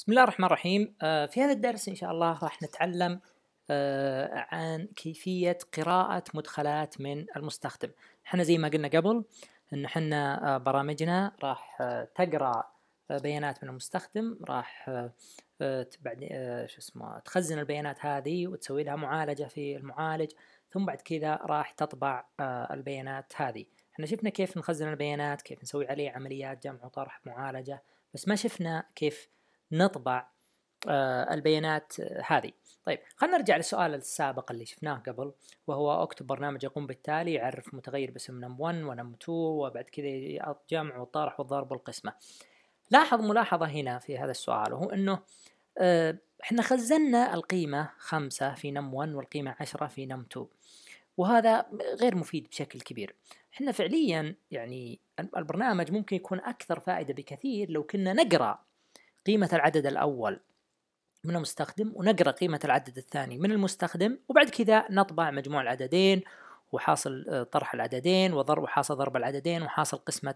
بسم الله الرحمن الرحيم آه، في هذا الدرس إن شاء الله راح نتعلم آه، عن كيفية قراءة مدخلات من المستخدم احنا زي ما قلنا قبل ان احنا آه، برامجنا راح تقرأ بيانات من المستخدم راح بعد شو اسمه تخزن البيانات هذه وتسوي لها معالجة في المعالج ثم بعد كذا راح تطبع البيانات هذه احنا شفنا كيف نخزن البيانات كيف نسوي عليه عمليات جمع وطرح معالجة بس ما شفنا كيف نطبع آه، البيانات آه، هذه طيب خلينا نرجع للسؤال السابق اللي شفناه قبل وهو اكتب برنامج يقوم بالتالي يعرف متغير باسم نم 1 ونم 2 وبعد كذا الجمع والطرح والضرب والقسمة لاحظ ملاحظة هنا في هذا السؤال وهو انه آه، احنا خزنا القيمة 5 في نم 1 والقيمة 10 في نم 2 وهذا غير مفيد بشكل كبير احنا فعليا يعني البرنامج ممكن يكون اكثر فائدة بكثير لو كنا نقرأ قيمة العدد الأول من المستخدم ونقرأ قيمة العدد الثاني من المستخدم وبعد كذا نطبع مجموع العددين وحاصل آه، طرح العددين وضرب وحاصل ضرب العددين وحاصل قسمة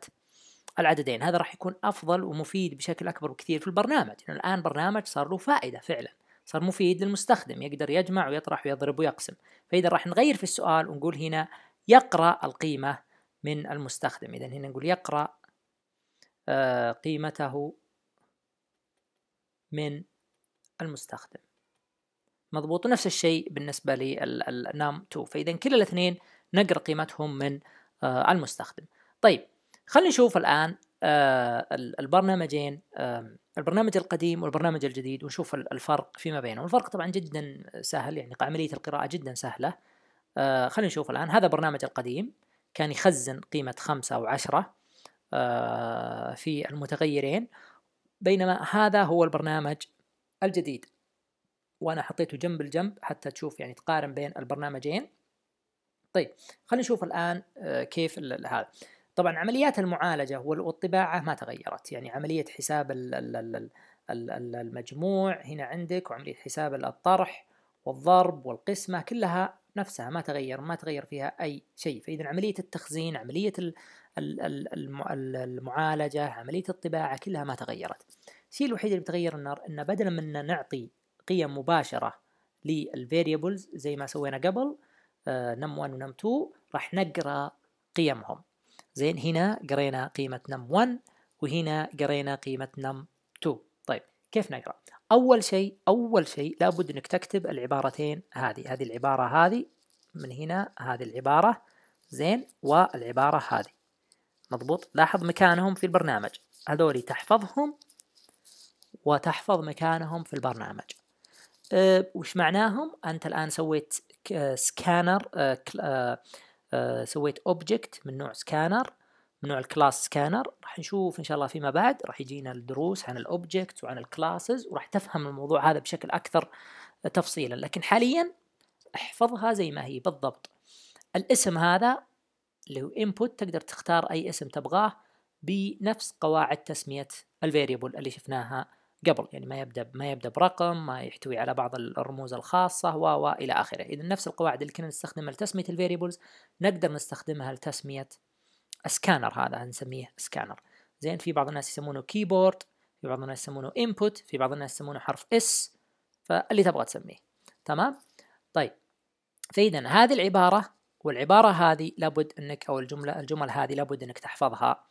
العددين هذا راح يكون أفضل ومفيد بشكل أكبر بكثير في البرنامج يعني الآن برنامج صار له فائدة فعلا صار مفيد للمستخدم يقدر يجمع ويطرح ويضرب ويقسم فإذا راح نغير في السؤال ونقول هنا يقرأ القيمة من المستخدم إذا هنا نقول يقرأ آه، قيمته من المستخدم مضبوط نفس الشيء بالنسبة للنام 2 فإذا كلا الاثنين نقرأ قيمتهم من آه المستخدم طيب خلينا نشوف الآن آه البرنامجين آه البرنامج القديم والبرنامج الجديد ونشوف الفرق فيما بينهم الفرق طبعا جدا سهل يعني عملية القراءة جدا سهلة آه، خلينا نشوف الآن هذا برنامج القديم كان يخزن قيمة خمسة أو عشرة آه، في المتغيرين بينما هذا هو البرنامج الجديد وانا حطيته جنب الجنب حتى تشوف يعني تقارن بين البرنامجين طيب خلينا نشوف الان آه، كيف هذا طبعا عمليات المعالجه والطباعه ما تغيرت يعني عمليه حساب المجموع هنا عندك وعمليه حساب الطرح والضرب والقسمه كلها نفسها ما تغير ما تغير فيها اي شيء فاذا عمليه التخزين عمليه المعالجه عمليه الطباعه كلها ما تغيرت الشيء الوحيد اللي بتغير النار ان بدلا من ان نعطي قيم مباشره للفاريبلز زي ما سوينا قبل آه، نم 1 ونم 2 راح نقرا قيمهم زين هنا قرينا قيمه نم 1 وهنا قرينا قيمه نم 2 طيب كيف نقرا اول شيء اول شيء لابد انك تكتب العبارتين هذه هذه العباره هذه من هنا هذه العباره زين والعباره هذه مضبوط لاحظ مكانهم في البرنامج هذولي تحفظهم وتحفظ مكانهم في البرنامج أه وش معناهم أنت الآن سويت سكانر أه، أه،, أه أه سويت اوبجكت من نوع سكانر من نوع الكلاس سكانر راح نشوف ان شاء الله فيما بعد راح يجينا الدروس عن الاوبجكت وعن الكلاسز وراح تفهم الموضوع هذا بشكل اكثر تفصيلا لكن حاليا احفظها زي ما هي بالضبط الاسم هذا اللي هو input تقدر تختار أي اسم تبغاه بنفس قواعد تسمية الفاريبل اللي شفناها قبل يعني ما يبدأ ما يبدأ برقم ما يحتوي على بعض الرموز الخاصة و وإلى آخره إذا نفس القواعد اللي كنا نستخدمها لتسمية الفاريبلز نقدر نستخدمها لتسمية السكانر هذا نسميه سكانر زين في بعض الناس يسمونه كيبورد في بعض الناس يسمونه input في بعض الناس يسمونه حرف اس فاللي تبغى تسميه تمام طيب فإذا هذه العبارة والعبارة هذه لابد أنك أو الجملة الجمل هذه لابد أنك تحفظها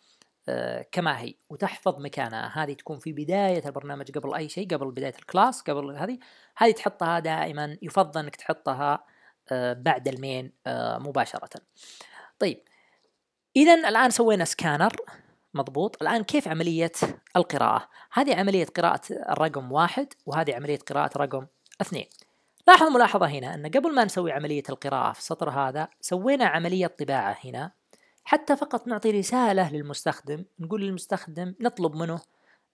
آه، كما هي وتحفظ مكانها هذه تكون في بداية البرنامج قبل أي شيء قبل بداية الكلاس قبل هذه هذه تحطها دائما يفضل أنك تحطها آه، بعد المين آه، مباشرة طيب إذا الآن سوينا سكانر مضبوط الآن كيف عملية القراءة هذه عملية قراءة الرقم واحد وهذه عملية قراءة رقم اثنين لاحظ ملاحظة هنا أن قبل ما نسوي عملية القراءة في السطر هذا سوينا عملية طباعة هنا حتى فقط نعطي رسالة للمستخدم نقول للمستخدم نطلب منه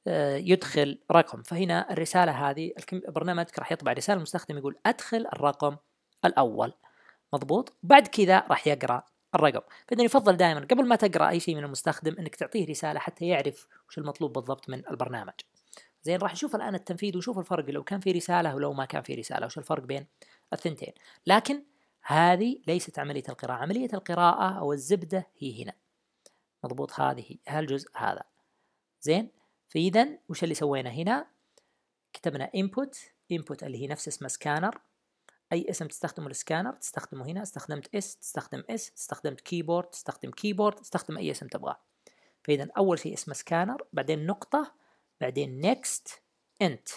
آه، يدخل رقم فهنا الرسالة هذه برنامجك راح يطبع رسالة المستخدم يقول أدخل الرقم الأول مضبوط بعد كذا راح يقرأ الرقم فإذا يفضل دائما قبل ما تقرأ أي شيء من المستخدم أنك تعطيه رسالة حتى يعرف وش المطلوب بالضبط من البرنامج زين راح نشوف الان التنفيذ ونشوف الفرق لو كان في رساله ولو ما كان في رساله وش الفرق بين الثنتين لكن هذه ليست عمليه القراءه عمليه القراءه او الزبده هي هنا مضبوط هذه هالجزء هذا زين فاذا وش اللي سوينا هنا كتبنا input input اللي هي نفس اسم سكانر اي اسم تستخدمه السكانر تستخدمه هنا استخدمت اس تستخدم اس استخدمت كيبورد تستخدم كيبورد استخدم اي اسم تبغاه فاذا اول شيء اسمه سكانر بعدين نقطه بعدين next int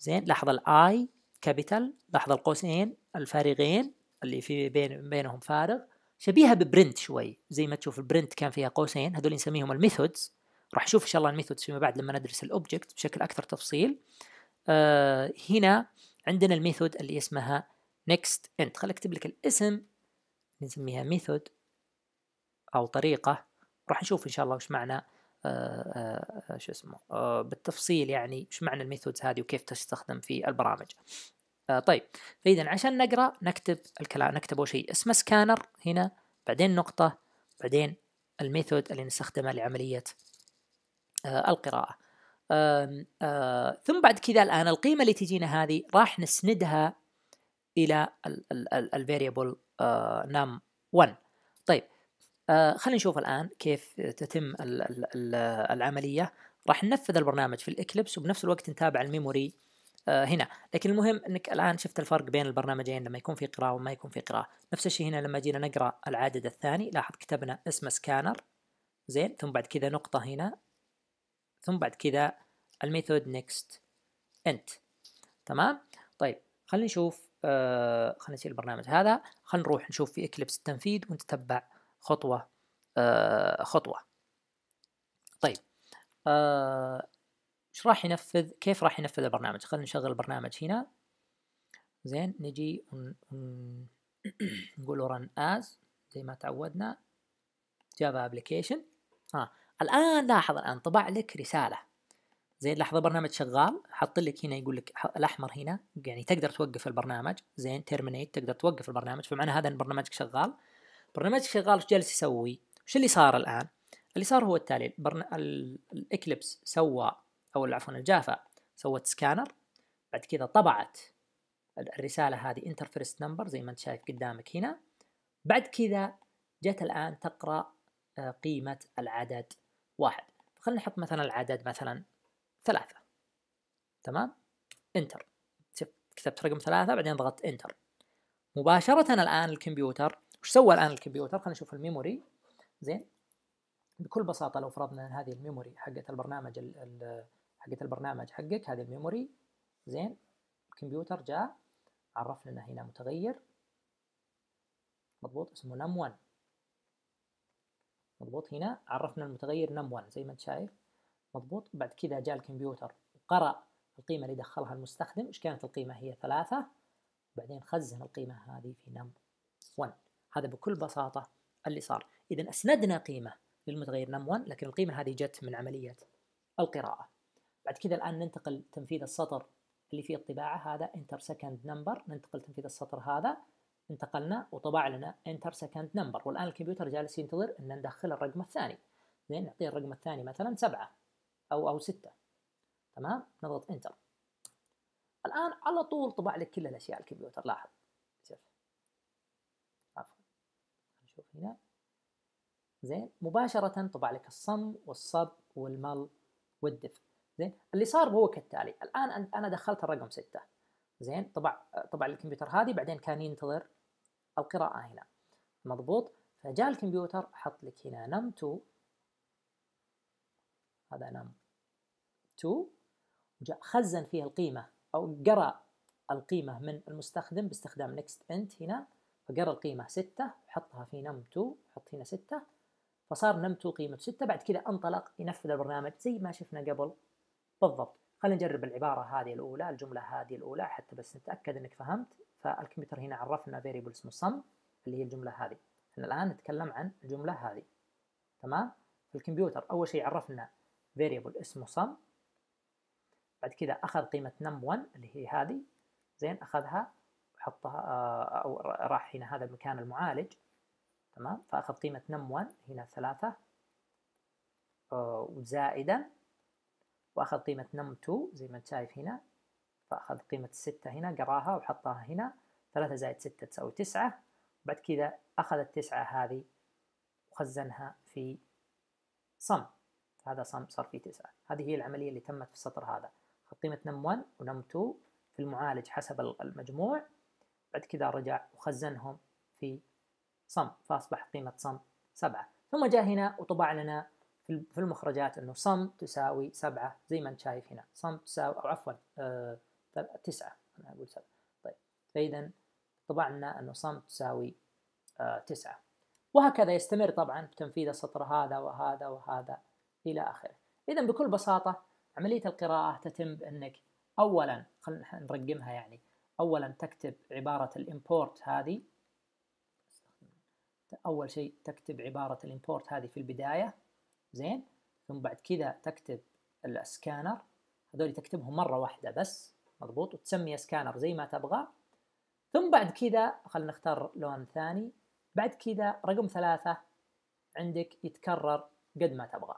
زين لاحظ الاي كابيتال لاحظ القوسين الفارغين اللي في بين بينهم فارغ شبيهه ببرنت شوي زي ما تشوف البرنت كان فيها قوسين هذول نسميهم الميثودز راح نشوف ان شاء الله الميثودز فيما بعد لما ندرس الاوبجكت بشكل اكثر تفصيل آه هنا عندنا الميثود اللي اسمها next int خليني اكتب لك الاسم نسميها ميثود او طريقه راح نشوف ان شاء الله وش معنى آه، آه، آه، شو اسمه بالتفصيل يعني شو معنى الميثودز هذه وكيف تستخدم في البرامج طيب فاذا عشان نقرا نكتب الكلام نكتبه شيء اسمه سكانر هنا بعدين نقطه بعدين الميثود اللي نستخدمه لعمليه القراءه ثم بعد كذا الان القيمه اللي تجينا هذه راح نسندها الى الفاريبل نم 1 آه، خلينا نشوف الآن كيف تتم الـ الـ العملية راح ننفذ البرنامج في الإكليبس وبنفس الوقت نتابع الميموري آه، هنا لكن المهم أنك الآن شفت الفرق بين البرنامجين لما يكون في قراءة وما يكون في قراءة نفس الشيء هنا لما جينا نقرأ العدد الثاني لاحظ كتبنا اسم سكانر زين ثم بعد كذا نقطة هنا ثم بعد كذا الميثود نيكست انت تمام طيب خلينا نشوف آه خلينا نشيل البرنامج هذا خلينا نروح نشوف في اكليبس التنفيذ ونتتبع خطوة آه، خطوة طيب آه، ايش راح ينفذ كيف راح ينفذ البرنامج خلينا نشغل البرنامج هنا زين نجي نقول رن از زي ما تعودنا جافا ابلكيشن اه الان لاحظ الان طبع لك رساله زين لاحظ البرنامج شغال حط لك هنا يقول لك الاحمر هنا يعني تقدر توقف البرنامج زين تيرمينيت تقدر توقف البرنامج فمعنى هذا ان برنامجك شغال برنامج شغال جالس يسوي وش اللي صار الان اللي صار هو التالي برن... الاكليبس سوى او عفوا الجافا سوت سكانر بعد كذا طبعت الرسالة هذه انترفيرست نمبر زي ما انت شايف قدامك هنا بعد كذا جت الآن تقرأ آه، قيمة العدد واحد خلينا نحط مثلا العدد مثلا ثلاثة تمام انتر كتبت رقم ثلاثة بعدين ضغطت انتر مباشرة الآن الكمبيوتر وش سوى الان الكمبيوتر خلينا نشوف الميموري زين بكل بساطه لو فرضنا ان هذه الميموري حقت البرنامج حقت البرنامج حقك هذه الميموري زين الكمبيوتر جاء عرف لنا هنا متغير مضبوط اسمه نم1 مضبوط هنا عرفنا المتغير نم1 زي ما انت شايف مضبوط بعد كذا جاء الكمبيوتر وقرأ القيمة اللي دخلها المستخدم ايش كانت القيمة هي ثلاثة وبعدين خزن القيمة هذه في نم1 هذا بكل بساطة اللي صار إذا أسندنا قيمة للمتغير نم1 لكن القيمة هذه جت من عملية القراءة بعد كذا الآن ننتقل تنفيذ السطر اللي فيه الطباعة هذا انتر سكند نمبر ننتقل تنفيذ السطر هذا انتقلنا وطبع لنا انتر سكند نمبر والآن الكمبيوتر جالس ينتظر أن ندخل الرقم الثاني زين نعطيه الرقم الثاني مثلا سبعة أو أو ستة تمام نضغط انتر الآن على طول طبع لك كل الأشياء الكمبيوتر لاحظ شوف هنا زين مباشرة طبع لك الصم والصب والمل والدفء زين اللي صار هو كالتالي الآن أنا دخلت الرقم ستة زين طبع طبع الكمبيوتر هذه بعدين كان ينتظر القراءة هنا مضبوط فجاء الكمبيوتر حط لك هنا نم 2 هذا نم 2 جاء خزن فيه القيمة أو قرأ القيمة من المستخدم باستخدام next انت هنا فقرأ القيمة 6 حطها في نم 2 حط هنا 6 فصار نم 2 قيمته 6 بعد كذا انطلق ينفذ البرنامج زي ما شفنا قبل بالضبط خلينا نجرب العباره هذه الاولى الجمله هذه الاولى حتى بس نتاكد انك فهمت فالكمبيوتر هنا عرفنا فيريبل اسمه صم اللي هي الجمله هذه احنا الان نتكلم عن الجمله هذه تمام الكمبيوتر اول شيء عرفنا فيريبل اسمه صم بعد كذا اخذ قيمه نم 1 اللي هي هذه زين اخذها وحطها آه، او راح هنا هذا المكان المعالج تمام فأخذ قيمة نم1 هنا ثلاثة آه، وزائدا وأخذ قيمة نم2 زي ما أنت شايف هنا فأخذ قيمة الستة هنا قراها وحطها هنا ثلاثة زائد ستة تساوي تسعة بعد كذا أخذ التسعة هذه وخزنها في صم هذا صم صار فيه تسعة هذه هي العملية اللي تمت في السطر هذا أخذ قيمة نم1 ونم2 في المعالج حسب المجموع بعد كذا رجع وخزنهم في صم فأصبحت قيمة صم سبعة ثم جاء هنا وطبع لنا في المخرجات أنه صم تساوي سبعة زي ما أنت شايف هنا صم تساوي أو عفوا آه تسعة أنا أقول سبعة طيب فإذا طبع لنا أنه صم تساوي آه تسعة وهكذا يستمر طبعا بتنفيذ السطر هذا وهذا وهذا إلى آخره إذا بكل بساطة عملية القراءة تتم بأنك أولا خلينا نرقمها يعني أولا تكتب عبارة الإمبورت هذه أول شيء تكتب عبارة الإمبورت هذه في البداية زين ثم بعد كذا تكتب السكانر هذول تكتبهم مرة واحدة بس مضبوط وتسمي سكانر زي ما تبغى ثم بعد كذا خلينا نختار لون ثاني بعد كذا رقم ثلاثة عندك يتكرر قد ما تبغى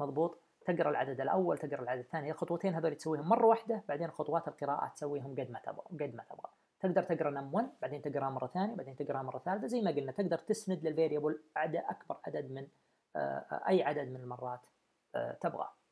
مضبوط تقرا العدد الاول تقرا العدد الثاني الخطوتين هذول تسويهم مره واحده بعدين خطوات القراءه تسويهم قد ما تبغى قد ما تبغى تقدر تقرا نم1 بعدين تقرا مره ثانيه بعدين تقرا مره ثالثه زي ما قلنا تقدر تسند للفيريبل عدد اكبر عدد من آه، اي عدد من المرات آه، تبغاه